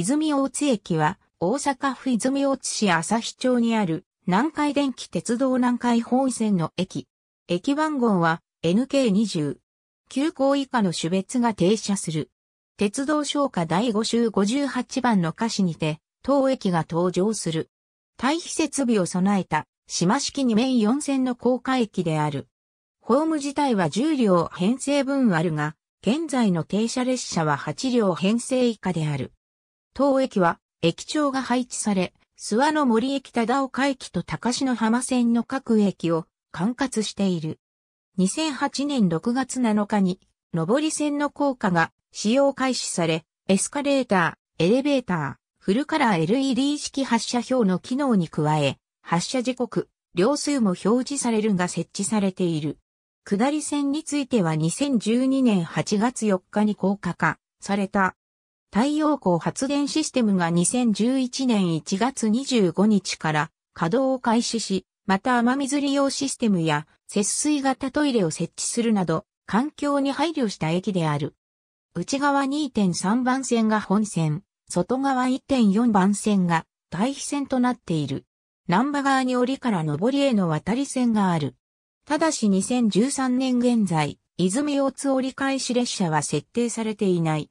泉大津駅は、大阪府泉大津市旭町にある、南海電気鉄道南海本線の駅。駅番号は、NK20。急行以下の種別が停車する。鉄道消化第5週58番の歌詞にて、当駅が登場する。対比設備を備えた、島式2面4線の高架駅である。ホーム自体は10両編成分あるが、現在の停車列車は8両編成以下である。当駅は、駅長が配置され、諏訪の森駅忠岡駅と高篠浜線の各駅を管轄している。2008年6月7日に、上り線の効果が使用開始され、エスカレーター、エレベーター、フルカラー LED 式発射表の機能に加え、発射時刻、両数も表示されるが設置されている。下り線については2012年8月4日に高架化された太陽光発電システムが2011年1月25日から稼働を開始し、また雨水利用システムや節水型トイレを設置するなど、環境に配慮した駅である。内側2.3番線が本線、外側1.4番線が対比線となっている。南波側にりから上りへの渡り線がある。ただし2013年現在、泉大津折り返し列車は設定されていない。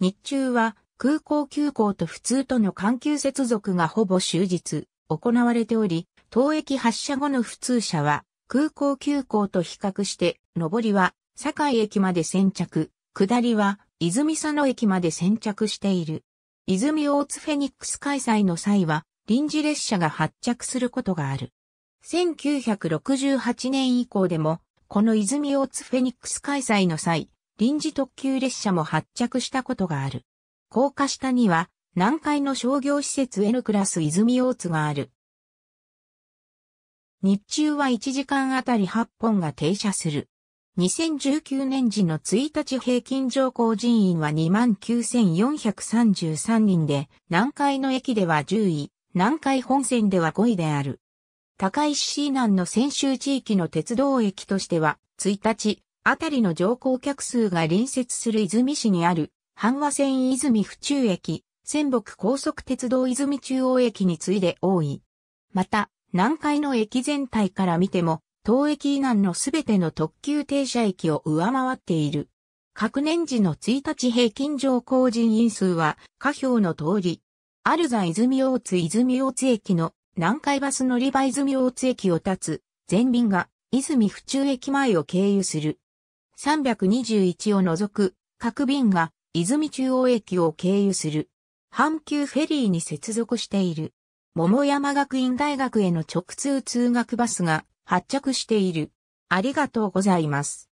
日中は空港急行と普通との環球接続がほぼ終日行われており、当駅発車後の普通車は空港急行と比較して上りは堺駅まで先着、下りは泉佐野駅まで先着している。泉大津フェニックス開催の際は臨時列車が発着することがある。1968年以降でも、この泉大津フェニックス開催の際、臨時特急列車も発着したことがある。高架下には、南海の商業施設 N クラス泉大津がある。日中は1時間あたり8本が停車する。2019年時の1日平均乗降人員は29,433人で、南海の駅では10位、南海本線では5位である。高石市南の先州地域の鉄道駅としては、1日、あたりの乗降客数が隣接する泉市にある、阪和線泉府中駅、仙北高速鉄道泉中央駅に次いで多い。また、南海の駅全体から見ても、当駅以南のすべての特急停車駅を上回っている。各年時の1日平均乗降人員数は、下表の通り、アルザ泉大津泉大津駅の南海バス乗り場泉大津駅を立つ、全便が泉府中駅前を経由する。321を除く各便が泉中央駅を経由する阪急フェリーに接続している。桃山学院大学への直通通学バスが発着している。ありがとうございます。